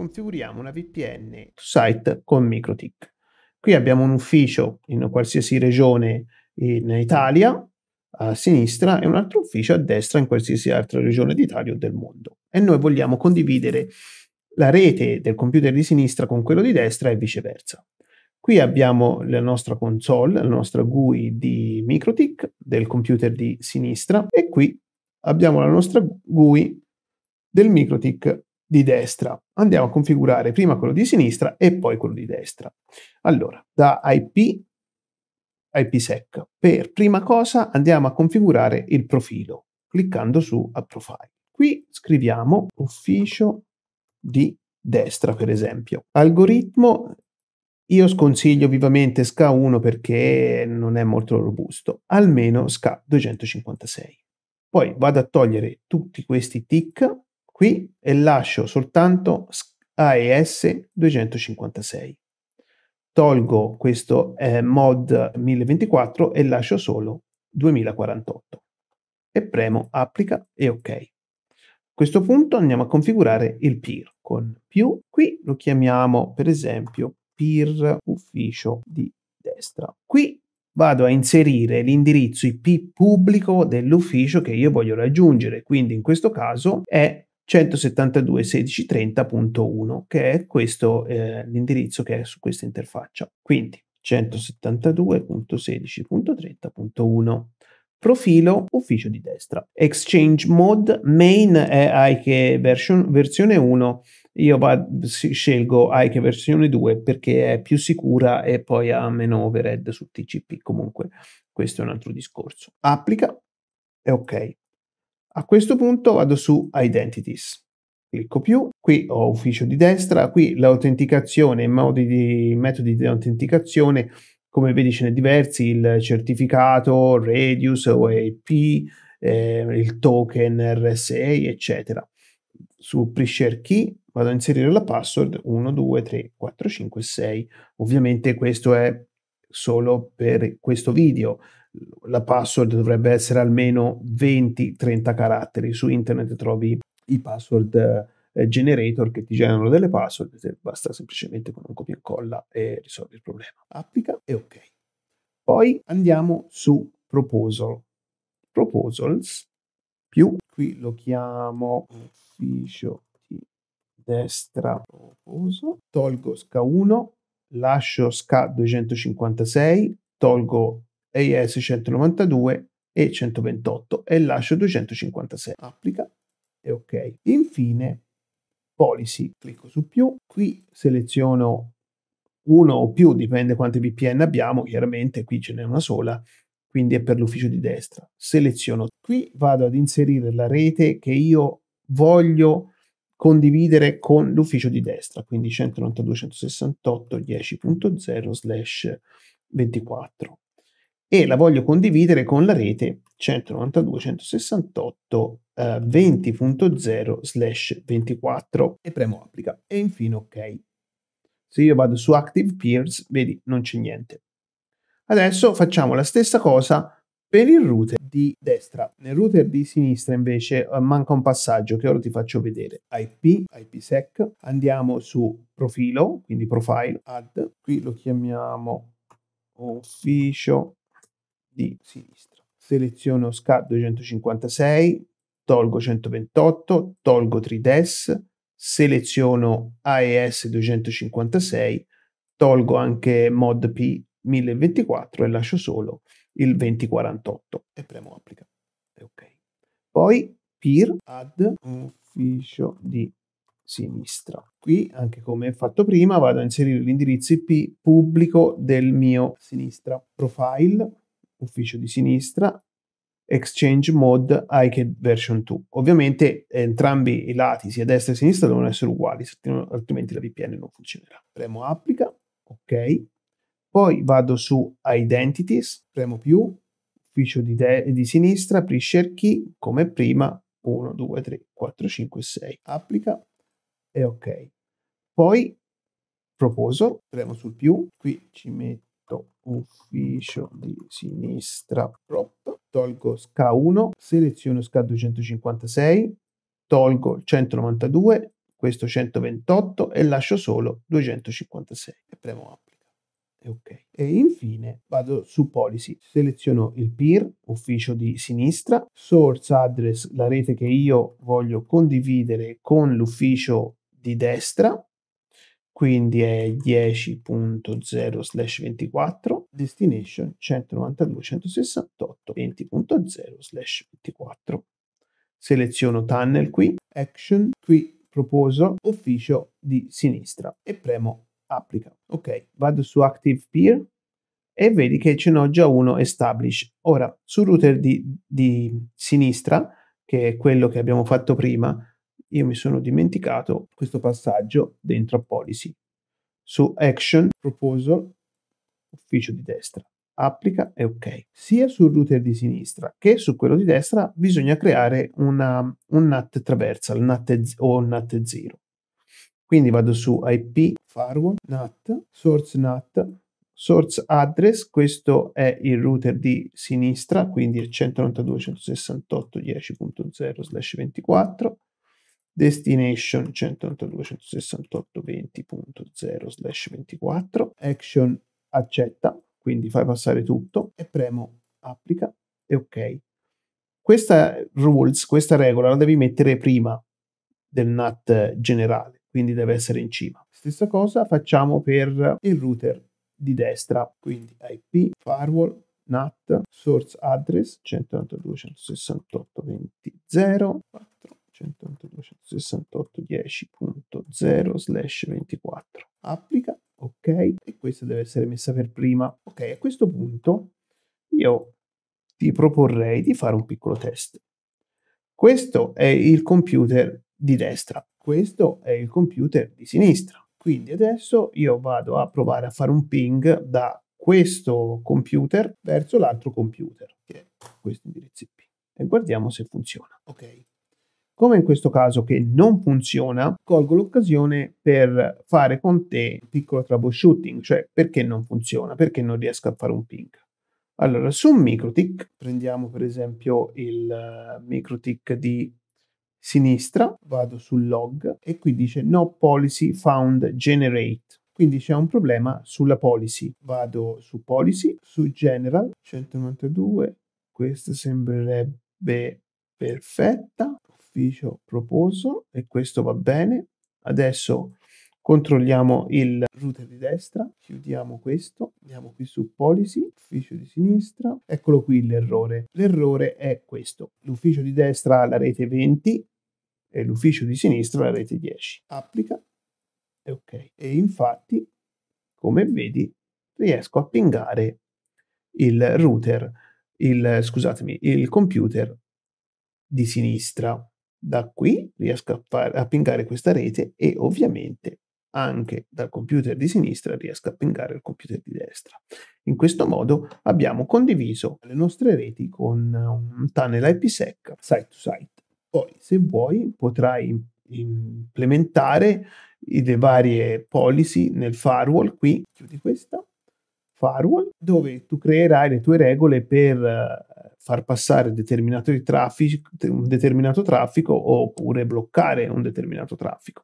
configuriamo una VPN site con MikroTik. Qui abbiamo un ufficio in qualsiasi regione in Italia a sinistra e un altro ufficio a destra in qualsiasi altra regione d'Italia o del mondo. E noi vogliamo condividere la rete del computer di sinistra con quello di destra e viceversa. Qui abbiamo la nostra console, la nostra GUI di MikroTik del computer di sinistra e qui abbiamo la nostra GUI del MikroTik di destra. Andiamo a mm. configurare prima quello di sinistra e poi quello di destra. Allora, da IP IPsec. Per prima cosa andiamo a configurare il profilo cliccando su a Profile. Qui scriviamo ufficio di destra, per esempio. Algoritmo io sconsiglio vivamente SCA1 perché non è molto robusto, almeno SCA256. Poi vado a togliere tutti questi tick qui e lascio soltanto AES 256. Tolgo questo eh, mod 1024 e lascio solo 2048 e premo applica e ok. A questo punto andiamo a configurare il peer con più, qui lo chiamiamo per esempio peer ufficio di destra. Qui vado a inserire l'indirizzo IP pubblico dell'ufficio che io voglio raggiungere, quindi in questo caso è 172.16.30.1, che è questo eh, l'indirizzo che è su questa interfaccia. Quindi 172.16.30.1 profilo ufficio di destra. Exchange mode main è Ike version, versione 1. Io va, scelgo Ike versione 2 perché è più sicura e poi ha meno overhead su TCP. Comunque, questo è un altro discorso. Applica e ok. A questo punto vado su Identities. Clicco più, qui ho ufficio di destra, qui l'autenticazione, modi di, metodi di autenticazione, come vedi ce ne diversi, il certificato, Radius, OAP, eh, il token RSA, eccetera. Su pre-share key vado a inserire la password 1, 2, 3, 4, 5, 6. Ovviamente questo è solo per questo video, la password dovrebbe essere almeno 20-30 caratteri. Su internet trovi i password eh, generator che ti generano delle password, basta semplicemente con un copia e incolla e risolvi il problema. Applica e ok. Poi andiamo su proposal. Proposals più, qui lo chiamo ufficio di destra proposal, tolgo SCA1, lascio SCA256, tolgo AES 192 e 128 e lascio 256. Applica e ok. Infine policy, clicco su più, qui seleziono uno o più, dipende quante VPN abbiamo, chiaramente qui ce n'è una sola, quindi è per l'ufficio di destra. Seleziono qui, vado ad inserire la rete che io voglio condividere con l'ufficio di destra, quindi 192.168.10.0/24 e la voglio condividere con la rete 192.168 eh, 24 e premo applica e infine ok. Se io vado su Active Peers, vedi, non c'è niente. Adesso facciamo la stessa cosa per il router di destra. Nel router di sinistra invece eh, manca un passaggio che ora ti faccio vedere. IP, IPsec, andiamo su profilo, quindi profile, add, qui lo chiamiamo ufficio di sinistra. Seleziono SCA 256, tolgo 128, tolgo 3DES, seleziono AES 256, tolgo anche mod P 1024 e lascio solo il 2048 e premo applica. È ok. Poi PIR add ufficio di sinistra. Qui, anche come fatto prima, vado a inserire l'indirizzo IP pubblico del mio sinistra profile ufficio di sinistra, Exchange Mode ICAD version 2. Ovviamente entrambi i lati, sia destra che sinistra, devono essere uguali, altrimenti la VPN non funzionerà. Premo applica, ok. Poi vado su Identities, premo più, ufficio di, de- di sinistra, pre-share key, come prima, 1, 2, 3, 4, 5, 6, applica e ok. Poi proposal, premo sul più, qui ci metto metto ufficio di sinistra prop, tolgo SCA 1, seleziono SCA 256, tolgo 192, questo 128 e lascio solo 256 e premo applica. E ok. E infine vado su policy, seleziono il peer, ufficio di sinistra, source address, la rete che io voglio condividere con l'ufficio di destra quindi è 10.0 slash 24, destination 192.168 20.0 slash 24. Seleziono tunnel qui, action, qui proposo ufficio di sinistra e premo applica. Ok, vado su active peer e vedi che ce n'ho già uno establish. Ora, sul router di, di sinistra, che è quello che abbiamo fatto prima, io mi sono dimenticato questo passaggio dentro a policy. Su action, proposal, ufficio di destra, applica e ok. Sia sul router di sinistra che su quello di destra bisogna creare una, un NAT traversal NAT, o NAT 0. Quindi vado su IP, firewall, NAT, source NAT, source address, questo è il router di sinistra, quindi il 192.168.10.0/24 destination 192.168.20.0 slash 24, action accetta, quindi fai passare tutto e premo applica e ok. Questa rules, questa regola la devi mettere prima del NAT generale, quindi deve essere in cima. Stessa cosa facciamo per il router di destra, quindi IP, firewall, NAT, source address 192.168.20.4 182.68.10.0 slash 24. Applica, ok, e questa deve essere messa per prima. Ok, a questo punto io ti proporrei di fare un piccolo test. Questo è il computer di destra, questo è il computer di sinistra. Quindi adesso io vado a provare a fare un ping da questo computer verso l'altro computer, che è questo indirizzo IP, e guardiamo se funziona. Ok, come in questo caso che non funziona, colgo l'occasione per fare con te un piccolo troubleshooting, cioè perché non funziona, perché non riesco a fare un ping. Allora, su un prendiamo per esempio il eh, microtic di sinistra, vado sul log e qui dice no policy found generate. Quindi c'è un problema sulla policy. Vado su policy, su general 192, questa sembrerebbe perfetta ufficio proposto e questo va bene. Adesso controlliamo il router di destra, chiudiamo questo, andiamo qui su policy, ufficio di sinistra, eccolo qui l'errore. L'errore è questo, l'ufficio di destra ha la rete 20 e l'ufficio di sinistra la rete 10. Applica e ok. E infatti, come vedi, riesco a pingare il router, il, scusatemi, il computer di sinistra. Da qui riesco a, far, a pingare questa rete e ovviamente anche dal computer di sinistra riesco a pingare il computer di destra. In questo modo abbiamo condiviso le nostre reti con un tunnel IPsec site to site. Poi, se vuoi, potrai implementare le varie policy nel firewall. Qui chiudi questa firewall, dove tu creerai le tue regole per far passare determinato traffico, un determinato traffico oppure bloccare un determinato traffico.